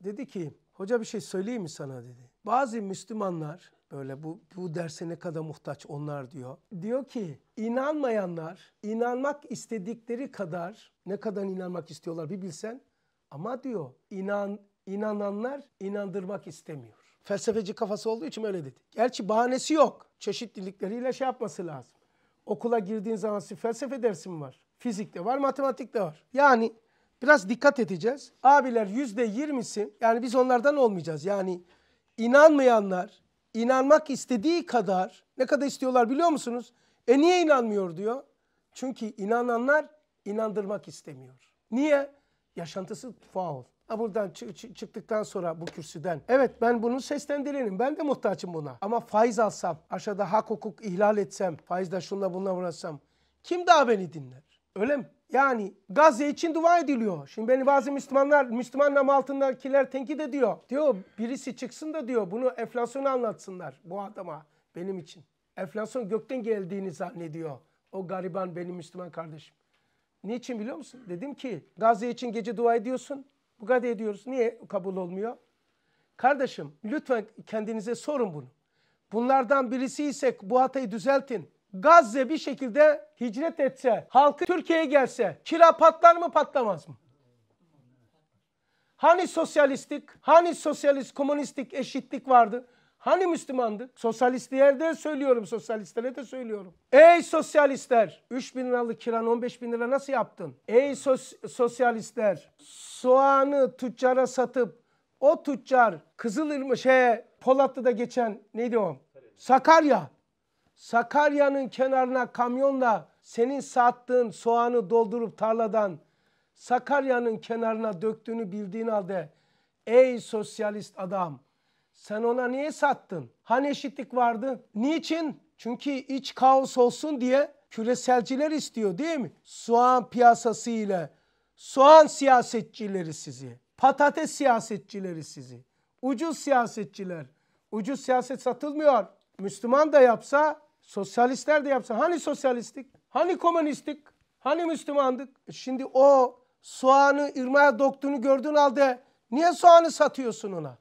Dedi ki hoca bir şey söyleyeyim mi sana dedi. Bazı Müslümanlar Böyle bu, bu derse ne kadar muhtaç onlar diyor. Diyor ki inanmayanlar inanmak istedikleri kadar ne kadar inanmak istiyorlar bir bilsen. Ama diyor inan inananlar inandırmak istemiyor. Felsefeci kafası olduğu için öyle dedi. Gerçi bahanesi yok. Çeşitlilikleriyle şey yapması lazım. Okula girdiğin zaman felsefe dersim var. Fizik de var, matematik de var. Yani biraz dikkat edeceğiz. Abiler yüzde yirmisi yani biz onlardan olmayacağız. Yani inanmayanlar inanmak istediği kadar ne kadar istiyorlar biliyor musunuz? E niye inanmıyor diyor. Çünkü inananlar inandırmak istemiyor. Niye? Yaşantısı faul. Ha buradan çıktıktan sonra bu kürsüden. Evet ben bunu seslendirenim. Ben de muhtaçım buna. Ama faiz alsam, aşağıda hak hukuk ihlal etsem, faizde şunla bununla uğraşsam kim daha beni dinler? Öyle mi? Yani Gazze için dua ediliyor. Şimdi beni bazı Müslümanlar, Müslüman nam altındakiler tenkit ediyor. Diyor birisi çıksın da diyor bunu enflasyonu anlatsınlar bu adama benim için. Enflasyon gökten geldiğini zannediyor. O gariban benim Müslüman kardeşim. Niçin biliyor musun? Dedim ki Gazze için gece dua ediyorsun. Bu kadar ediyoruz. Niye kabul olmuyor? Kardeşim lütfen kendinize sorun bunu. Bunlardan birisi isek bu hatayı düzeltin. Gazze bir şekilde hicret etse, halkı Türkiye'ye gelse kira patlar mı patlamaz mı? Hani sosyalistik, hani sosyalist, komünistik eşitlik vardı? Hani Müslümandı. Sosyalistlere de söylüyorum, sosyalistlere de söylüyorum. Ey sosyalistler! 3 bin liralık kiran 15 bin lira nasıl yaptın? Ey sos sosyalistler! Soğanı tüccara satıp o tüccar Kızılırma şeye Polatlı'da geçen neydi o? Sakarya. Sakarya'nın kenarına kamyonla senin sattığın soğanı doldurup tarladan Sakarya'nın kenarına döktüğünü bildiğin halde ey sosyalist adam sen ona niye sattın? Hani eşitlik vardı? Niçin? Çünkü iç kaos olsun diye küreselciler istiyor değil mi? Soğan piyasası ile soğan siyasetçileri sizi, patates siyasetçileri sizi, ucuz siyasetçiler. Ucuz siyaset satılmıyor. Müslüman da yapsa Sosyalistler de yapsın. Hani sosyalistik? Hani komünistik? Hani Müslümandık? E şimdi o soğanı ırmağa doktuğunu gördüğün halde niye soğanı satıyorsun ona?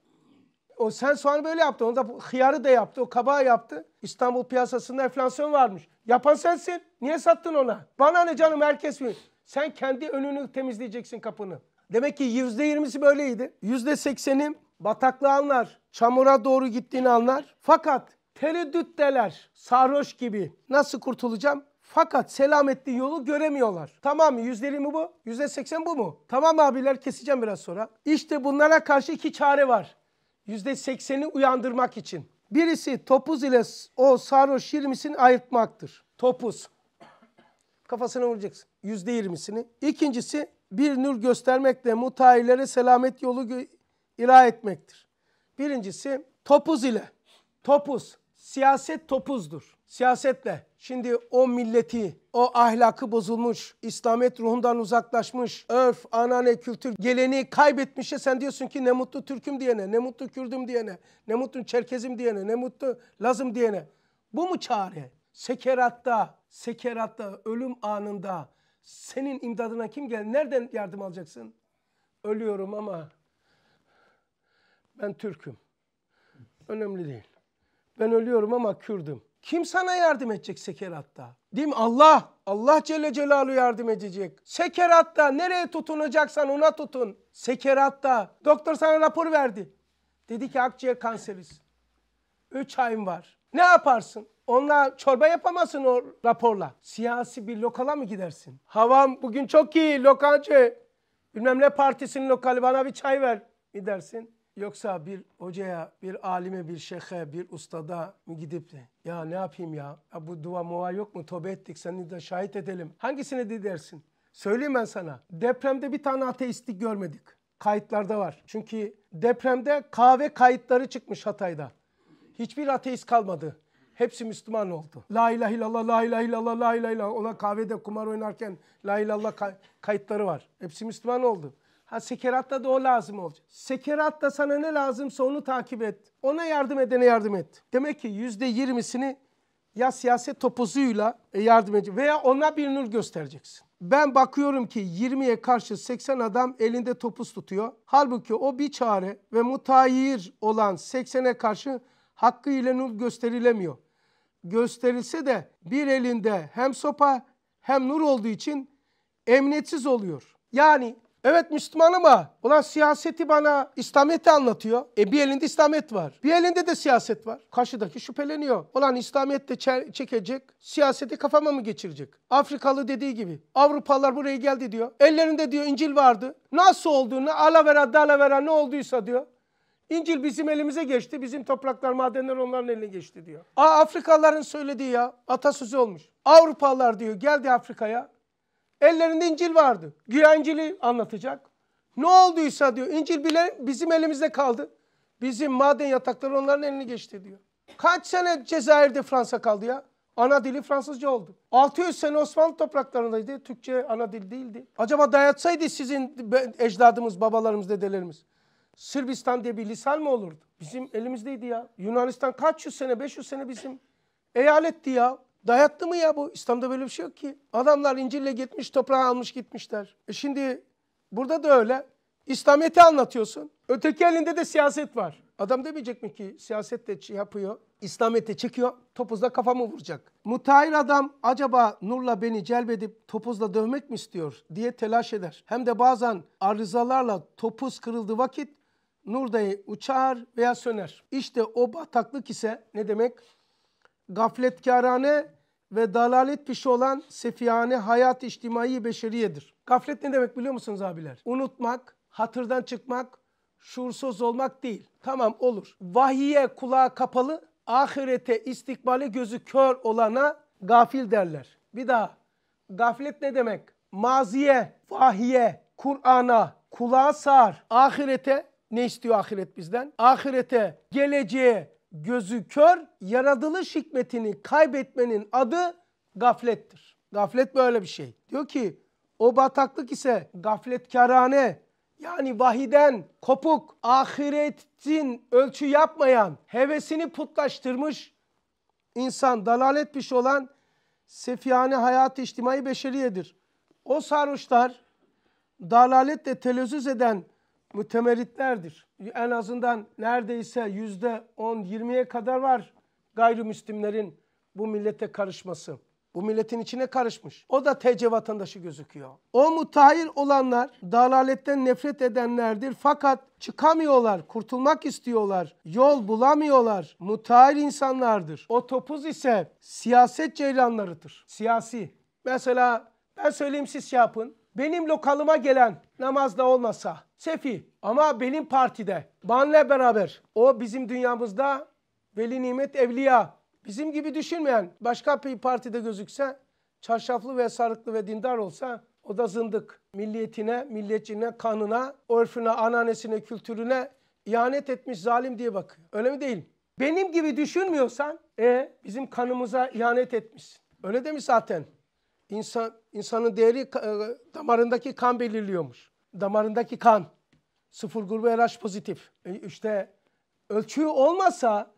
O sen soğanı böyle yaptı. Onda hıyarı da yaptı. O kabağı yaptı. İstanbul piyasasında enflasyon varmış. Yapan sensin. Niye sattın ona? Bana ne canım herkes mi? Sen kendi önünü temizleyeceksin kapını. Demek ki yüzde yirmisi böyleydi. Yüzde seksenim bataklığı anlar. Çamura doğru gittiğini anlar. Fakat Tereddütteler, sarhoş gibi. Nasıl kurtulacağım? Fakat selametli yolu göremiyorlar. Tamam mı? Yüzde mi bu? Yüzde seksen bu mu? Tamam abiler keseceğim biraz sonra. İşte bunlara karşı iki çare var. Yüzde sekseni uyandırmak için. Birisi topuz ile o sarhoş şirmisini ayırtmaktır. Topuz. Kafasına vuracaksın. Yüzde yirmisini. İkincisi bir nur göstermekle mutahilere selamet yolu ila etmektir. Birincisi topuz ile. Topuz siyaset topuzdur. Siyasetle şimdi o milleti, o ahlakı bozulmuş, İslamiyet ruhundan uzaklaşmış, örf, anane, kültür, geleneği kaybetmişse sen diyorsun ki ne mutlu Türk'üm diyene, ne mutlu Kürd'üm diyene, ne mutlu Çerkez'im diyene, ne mutlu Laz'ım diyene. Bu mu çare? Sekeratta, sekeratta, ölüm anında senin imdadına kim gel? Nereden yardım alacaksın? Ölüyorum ama ben Türk'üm. Önemli değil. Ben ölüyorum ama Kürdüm. Kim sana yardım edecek sekeratta? Değil mi? Allah. Allah Celle Celaluhu yardım edecek. Sekeratta nereye tutunacaksan ona tutun. Sekeratta. Doktor sana rapor verdi. Dedi ki akciğer kanseriz. Üç ayın var. Ne yaparsın? Onunla çorba yapamazsın o raporla. Siyasi bir lokala mı gidersin? Havam bugün çok iyi lokancı. Bilmem ne partisinin lokali bana bir çay ver. Gidersin. Yoksa bir hocaya, bir alime, bir şeyhe, bir ustada mı gidip de ya ne yapayım ya? ya bu dua mua yok mu? Tövbe ettik seni de şahit edelim. Hangisine de dersin? Söyleyeyim ben sana. Depremde bir tane ateistlik görmedik. Kayıtlarda var. Çünkü depremde kahve kayıtları çıkmış Hatay'da. Hiçbir ateist kalmadı. Hepsi Müslüman oldu. La ilahe illallah, la ilahe illallah, la ilahe illallah. Ona kahvede kumar oynarken la ilahe illallah kayıtları var. Hepsi Müslüman oldu. Ha sekeratta da o lazım olacak. Sekeratta sana ne lazımsa onu takip et. Ona yardım edene yardım et. Demek ki yüzde yirmisini ya siyaset topuzuyla e, yardım edecek veya ona bir nur göstereceksin. Ben bakıyorum ki 20'ye karşı 80 adam elinde topuz tutuyor. Halbuki o bir çare ve mutayir olan 80'e karşı hakkıyla nur gösterilemiyor. Gösterilse de bir elinde hem sopa hem nur olduğu için emniyetsiz oluyor. Yani Evet Müslüman ama ulan siyaseti bana İslamiyet'i anlatıyor. E bir elinde İslamiyet var. Bir elinde de siyaset var. Karşıdaki şüpheleniyor. Ulan İslamiyet de çekecek. Siyaseti kafama mı geçirecek? Afrikalı dediği gibi. Avrupalılar buraya geldi diyor. Ellerinde diyor İncil vardı. Nasıl olduğunu ala alavera dalavera ne olduysa diyor. İncil bizim elimize geçti. Bizim topraklar, madenler onların eline geçti diyor. Aa Afrikalıların söylediği ya atasözü olmuş. Avrupalılar diyor geldi Afrika'ya. Ellerinde İncil vardı. Güya İncil'i anlatacak. Ne olduysa diyor İncil bile bizim elimizde kaldı. Bizim maden yatakları onların elini geçti diyor. Kaç sene Cezayir'de Fransa kaldı ya? Ana dili Fransızca oldu. 600 sene Osmanlı topraklarındaydı. Türkçe ana dil değildi. Acaba dayatsaydı sizin ecdadımız, babalarımız, dedelerimiz. Sırbistan diye bir lisan mı olurdu? Bizim elimizdeydi ya. Yunanistan kaç yüz sene, 500 sene bizim eyaletti ya. Dayattı mı ya bu? İslam'da böyle bir şey yok ki. Adamlar İncil'le gitmiş, toprağı almış gitmişler. E şimdi burada da öyle. İslamiyet'i anlatıyorsun. Öteki elinde de siyaset var. Adam demeyecek mi ki siyaset de yapıyor, İslamiyet'e çekiyor, topuzla kafamı vuracak. Mutahir adam acaba nurla beni celbedip topuzla dövmek mi istiyor diye telaş eder. Hem de bazen arızalarla topuz kırıldığı vakit nur dayı uçar veya söner. İşte o bataklık ise ne demek? gafletkarane ve dalalet pişi olan sefihane hayat içtimai beşeriyedir. Gaflet ne demek biliyor musunuz abiler? Unutmak, hatırdan çıkmak, şuursuz olmak değil. Tamam olur. Vahiye kulağı kapalı, ahirete istikbale gözü kör olana gafil derler. Bir daha. Gaflet ne demek? Maziye, vahiye, Kur'an'a kulağı sar. Ahirete ne istiyor ahiret bizden? Ahirete, geleceğe, gözü kör, yaratılış hikmetini kaybetmenin adı gaflettir. Gaflet böyle bir şey. Diyor ki o bataklık ise gafletkarane yani vahiden kopuk, ahiretin ölçü yapmayan, hevesini putlaştırmış insan, dalaletmiş olan sefiyane hayat içtimai beşeriyedir. O sarhoşlar dalaletle telözüz eden Mütemeritlerdir. En azından neredeyse yüzde 10-20'ye kadar var gayrimüslimlerin bu millete karışması. Bu milletin içine karışmış. O da TC vatandaşı gözüküyor. O mutahir olanlar dalaletten nefret edenlerdir. Fakat çıkamıyorlar, kurtulmak istiyorlar, yol bulamıyorlar. Mutahir insanlardır. O topuz ise siyaset ceylanlarıdır. Siyasi. Mesela ben söyleyeyim siz şey yapın. Benim lokalıma gelen namazda olmasa Sefi ama benim partide benle beraber o bizim dünyamızda veli nimet evliya. Bizim gibi düşünmeyen başka bir partide gözükse çarşaflı ve sarıklı ve dindar olsa o da zındık. Milliyetine, milletçine, kanına, örfüne, ananesine, kültürüne ihanet etmiş zalim diye bakıyor. mi değil. Benim gibi düşünmüyorsan e, bizim kanımıza ihanet etmişsin. Öyle demiş zaten. İnsan, insanın değeri e, damarındaki kan belirliyormuş damarındaki kan sıfır grubu RH pozitif. E işte ölçüyü olmasa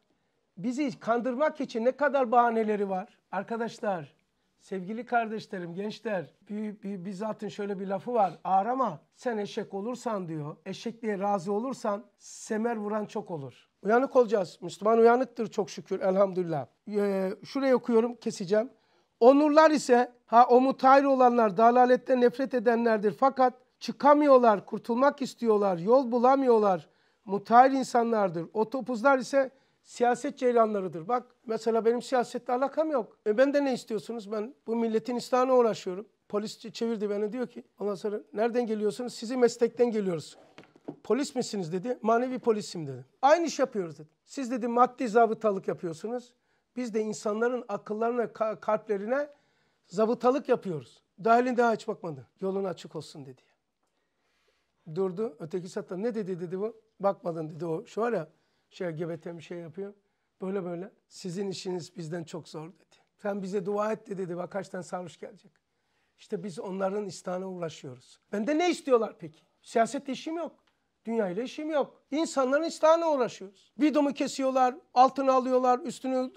bizi kandırmak için ne kadar bahaneleri var. Arkadaşlar, sevgili kardeşlerim, gençler, bir, bir, bizatın şöyle bir lafı var. Ağrama, sen eşek olursan diyor, eşekliğe razı olursan semer vuran çok olur. Uyanık olacağız. Müslüman uyanıktır çok şükür elhamdülillah. Ee, şuraya okuyorum, keseceğim. Onurlar ise ha o mutahir olanlar, dalaletten nefret edenlerdir. Fakat çıkamıyorlar, kurtulmak istiyorlar, yol bulamıyorlar. Mutahir insanlardır. O topuzlar ise siyaset ceylanlarıdır. Bak mesela benim siyasetle alakam yok. E ben de ne istiyorsunuz? Ben bu milletin islahına uğraşıyorum. Polis çevirdi beni diyor ki ondan sonra nereden geliyorsunuz? Sizi meslekten geliyoruz. Polis misiniz dedi. Manevi polisim dedi. Aynı iş yapıyoruz dedi. Siz dedi maddi zabıtalık yapıyorsunuz. Biz de insanların akıllarına, kalplerine zabıtalık yapıyoruz. daha hiç bakmadı. Yolun açık olsun dedi. Durdu. Öteki satta ne dedi dedi bu. Bakmadın dedi o. Şu ara şey gebetem şey yapıyor. Böyle böyle. Sizin işiniz bizden çok zor dedi. Sen bize dua et de dedi. Bak kaç tane sarhoş gelecek. İşte biz onların istihane uğraşıyoruz. Bende ne istiyorlar peki? Siyaset işim yok. Dünya ile işim yok. İnsanların iştahına uğraşıyoruz. Vidomu kesiyorlar, altını alıyorlar, üstünü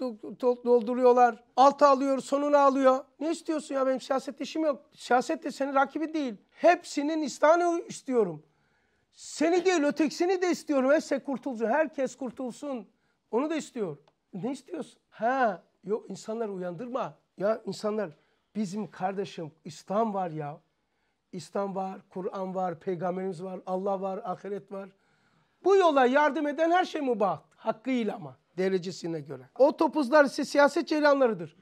dolduruyorlar. Altı alıyor, sonunu alıyor. Ne istiyorsun ya benim siyaset işim yok. Siyaset de senin rakibi değil. Hepsinin istahını istiyorum. Seni değil ötekisini de istiyorum. Hepsi kurtulsun, herkes kurtulsun. Onu da istiyor. Ne istiyorsun? Ha, yok insanları uyandırma. Ya insanlar bizim kardeşim İslam var ya. İslam var, Kur'an var, peygamberimiz var, Allah var, ahiret var. Bu yola yardım eden her şey mübah. Hakkıyla ama derecesine göre. O topuzlar ise siyaset ceylanlarıdır.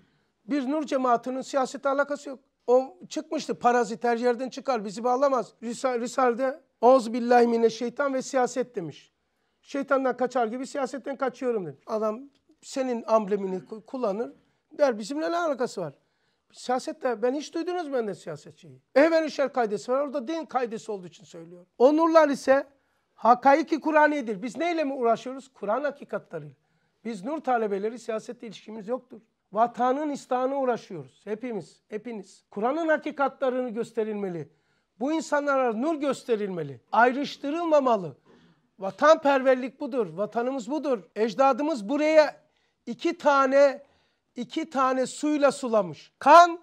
Bir nur cemaatinin siyasete alakası yok. O çıkmıştı parazit her yerden çıkar bizi bağlamaz. Risal, Risal'de Oz billahi mine şeytan ve siyaset demiş. Şeytandan kaçar gibi siyasetten kaçıyorum demiş. Adam senin amblemini kullanır der bizimle ne alakası var? Siyasette ben hiç duydunuz mu de siyasetçiyi? Evvel şer kaydesi var. Orada din kaydesi olduğu için söylüyorum. O nurlar ise hakaiki Kur'aniyedir. Biz neyle mi uğraşıyoruz? Kur'an hakikatleriyle. Biz nur talebeleri siyasetle ilişkimiz yoktur. Vatanın istahına uğraşıyoruz. Hepimiz, hepiniz. Kur'an'ın hakikatlarını gösterilmeli. Bu insanlara nur gösterilmeli. Ayrıştırılmamalı. Vatanperverlik budur. Vatanımız budur. Ecdadımız buraya iki tane iki tane suyla sulamış. Kan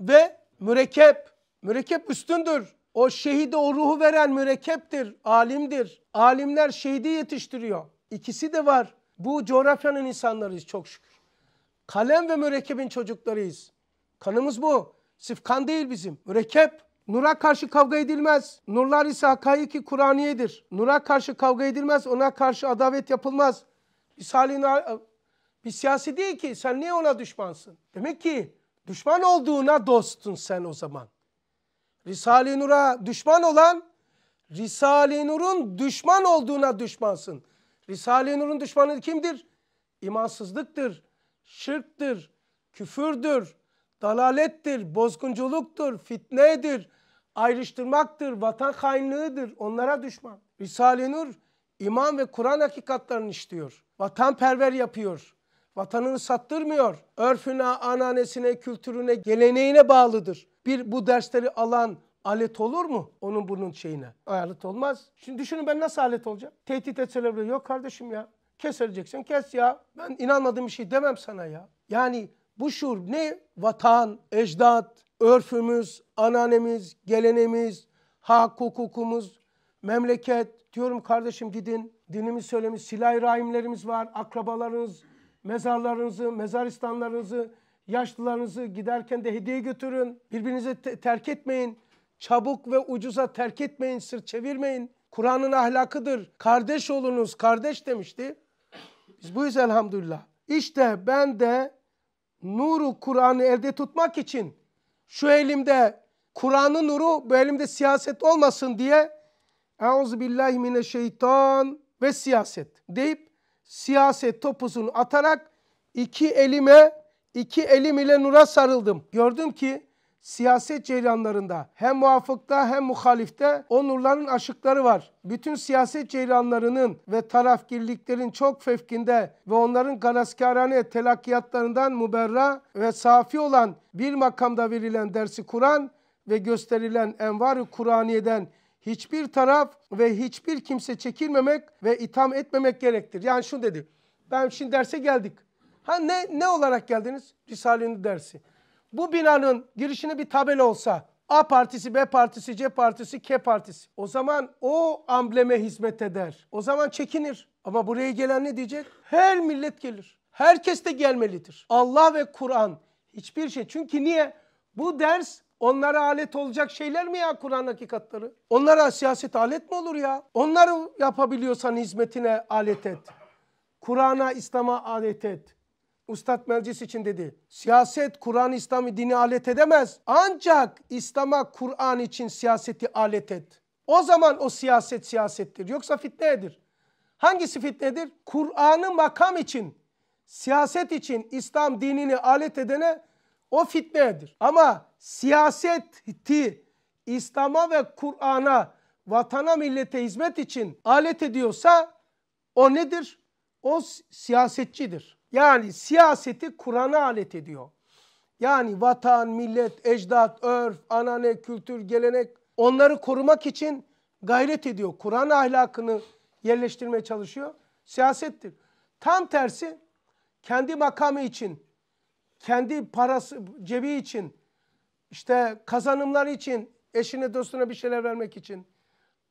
ve mürekkep. Mürekkep üstündür. O şehide o ruhu veren mürekkeptir, alimdir. Alimler şehidi yetiştiriyor. İkisi de var. Bu coğrafyanın insanlarıyız çok şükür. Kalem ve mürekkebin çocuklarıyız. Kanımız bu. Sırf kan değil bizim. Mürekkep. Nura karşı kavga edilmez. Nurlar ise hakiki Kur'aniyedir. Nura karşı kavga edilmez. Ona karşı adavet yapılmaz. risale bir siyasi değil ki sen niye ona düşmansın? Demek ki düşman olduğuna dostun sen o zaman. Risale-i Nur'a düşman olan Risale-i Nur'un düşman olduğuna düşmansın. Risale-i Nur'un düşmanı kimdir? İmansızlıktır, şirktir, küfürdür, dalalettir, bozgunculuktur, fitnedir, ayrıştırmaktır, vatan hainliğidir. Onlara düşman. Risale-i Nur iman ve Kur'an hakikatlerini işliyor. Vatanperver yapıyor. Vatanını sattırmıyor. Örfüne, ananesine, kültürüne, geleneğine bağlıdır. Bir bu dersleri alan alet olur mu onun bunun şeyine? Alet olmaz. Şimdi düşünün ben nasıl alet olacağım? Tehdit etseler bile yok kardeşim ya. Keseleceksin kes ya. Ben inanmadığım bir şey demem sana ya. Yani bu şuur ne? Vatan, ecdat, örfümüz, ananemiz, geleneğimiz, hak hukukumuz, memleket. Diyorum kardeşim gidin dinimi söylemiş, silah rahimlerimiz var, akrabalarınız, Mezarlarınızı, mezaristanlarınızı, yaşlılarınızı giderken de hediye götürün. Birbirinizi te- terk etmeyin. Çabuk ve ucuza terk etmeyin, sırt çevirmeyin. Kur'an'ın ahlakıdır. Kardeş olunuz, kardeş demişti. Biz buyuz elhamdülillah. İşte ben de nuru Kur'an'ı elde tutmak için şu elimde Kur'an'ın nuru bu elimde siyaset olmasın diye Euzu billahi ve siyaset deyip siyaset topuzunu atarak iki elime iki elim ile nura sarıldım. Gördüm ki siyaset ceyranlarında hem muafıkta hem muhalifte o nurların aşıkları var. Bütün siyaset ceyranlarının ve tarafgirliklerin çok fevkinde ve onların galaskarane telakkiyatlarından müberra ve safi olan bir makamda verilen dersi Kur'an ve gösterilen envar-ı Kur'aniye'den hiçbir taraf ve hiçbir kimse çekilmemek ve itham etmemek gerektir. Yani şunu dedi. Ben şimdi derse geldik. Ha ne ne olarak geldiniz? Risale-i Risale'nin dersi. Bu binanın girişine bir tabela olsa A partisi, B partisi, C partisi, K partisi. O zaman o ambleme hizmet eder. O zaman çekinir. Ama buraya gelen ne diyecek? Her millet gelir. Herkes de gelmelidir. Allah ve Kur'an hiçbir şey. Çünkü niye? Bu ders Onlara alet olacak şeyler mi ya Kur'an hakikatleri? Onlara siyaset alet mi olur ya? Onları yapabiliyorsan hizmetine alet et. Kur'an'a, İslam'a alet et. Ustad meclis için dedi. Siyaset Kur'an İslam'ı dini alet edemez. Ancak İslam'a Kur'an için siyaseti alet et. O zaman o siyaset siyasettir. Yoksa fitnedir. Hangisi fitnedir? Kur'an'ı makam için, siyaset için İslam dinini alet edene o fitnedir. Ama siyaseti İslam'a ve Kur'an'a, vatana, millete hizmet için alet ediyorsa o nedir? O siyasetçidir. Yani siyaseti Kur'an'a alet ediyor. Yani vatan, millet, ecdat, örf, anane, kültür, gelenek onları korumak için gayret ediyor. Kur'an ahlakını yerleştirmeye çalışıyor. Siyasettir. Tam tersi kendi makamı için kendi parası cebi için işte kazanımlar için eşine dostuna bir şeyler vermek için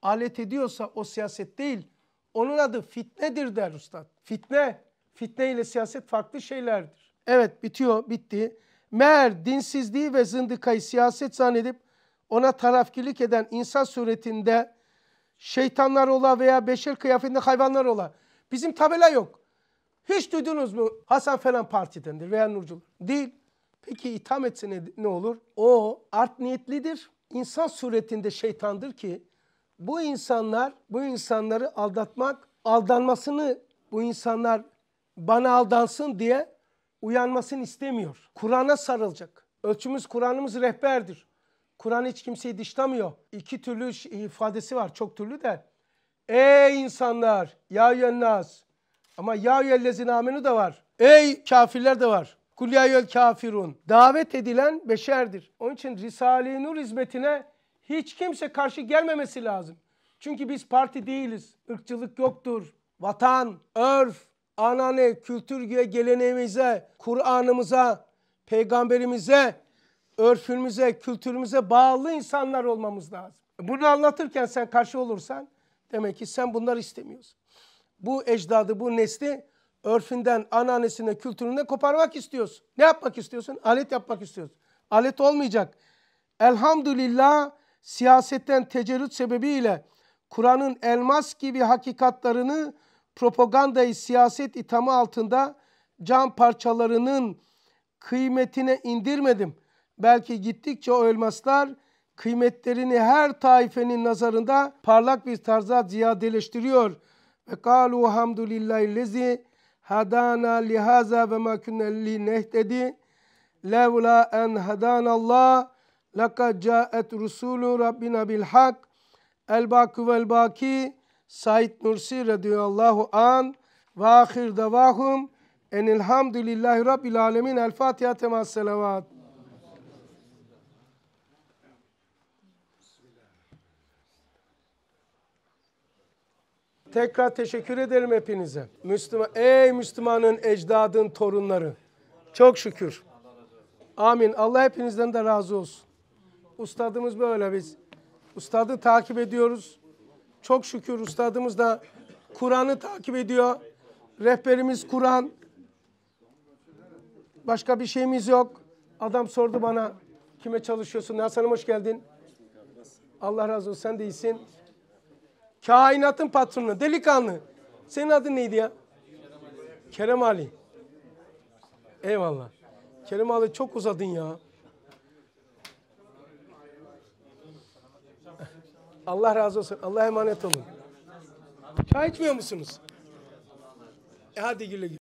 alet ediyorsa o siyaset değil. Onun adı fitnedir der ustad. Fitne, fitne ile siyaset farklı şeylerdir. Evet bitiyor, bitti. Meğer dinsizliği ve zındıkayı siyaset zannedip ona tarafkirlik eden insan suretinde şeytanlar ola veya beşer kıyafetinde hayvanlar ola. Bizim tabela yok. Hiç duydunuz mu Hasan falan partidendir veya Nurcular? Değil. Peki itham etse ne, ne olur? O art niyetlidir. İnsan suretinde şeytandır ki bu insanlar, bu insanları aldatmak, aldanmasını bu insanlar bana aldansın diye uyanmasını istemiyor. Kur'an'a sarılacak. Ölçümüz Kur'an'ımız rehberdir. Kur'an hiç kimseyi dışlamıyor. İki türlü ifadesi var, çok türlü de. Ey insanlar, ya yennaz, ama ya yüellezine aminu da var. Ey kafirler de var. Kulyayöl kafirun. Davet edilen beşerdir. Onun için Risale-i Nur hizmetine hiç kimse karşı gelmemesi lazım. Çünkü biz parti değiliz. Irkçılık yoktur. Vatan, örf, anane, kültür geleneğimize, Kur'an'ımıza, peygamberimize, örfümüze, kültürümüze bağlı insanlar olmamız lazım. Bunu anlatırken sen karşı olursan demek ki sen bunları istemiyorsun bu ecdadı, bu nesli örfünden, ananesine, kültüründen koparmak istiyorsun. Ne yapmak istiyorsun? Alet yapmak istiyorsun. Alet olmayacak. Elhamdülillah siyasetten tecerrüt sebebiyle Kur'an'ın elmas gibi hakikatlarını propagandayı siyaset itamı altında can parçalarının kıymetine indirmedim. Belki gittikçe o elmaslar kıymetlerini her taifenin nazarında parlak bir tarzda ziyadeleştiriyor.'' Ve kalu hamdulillahi lezi hadana lihaza ve ma kunne li nehtedi levla en Allah, lekad caet rusulu rabbina bil hak el baku vel baki Said Nursi radıyallahu an ve ahir davahum enilhamdülillahi rabbil alemin el fatiha temas selavat. Tekrar teşekkür ederim hepinize. Müslüman, ey Müslümanın ecdadın torunları. Çok şükür. Amin. Allah hepinizden de razı olsun. Ustadımız böyle biz. Ustadı takip ediyoruz. Çok şükür ustadımız da Kur'an'ı takip ediyor. Rehberimiz Kur'an. Başka bir şeyimiz yok. Adam sordu bana kime çalışıyorsun? Hasan'ım hoş geldin. Allah razı olsun sen de iyisin. Kainatın patronu, delikanlı. Senin adın neydi ya? Kerem Ali. Eyvallah. Kerem Ali çok uzadın ya. Allah razı olsun. Allah emanet olun. Çay içmiyor musunuz? E hadi güle güle.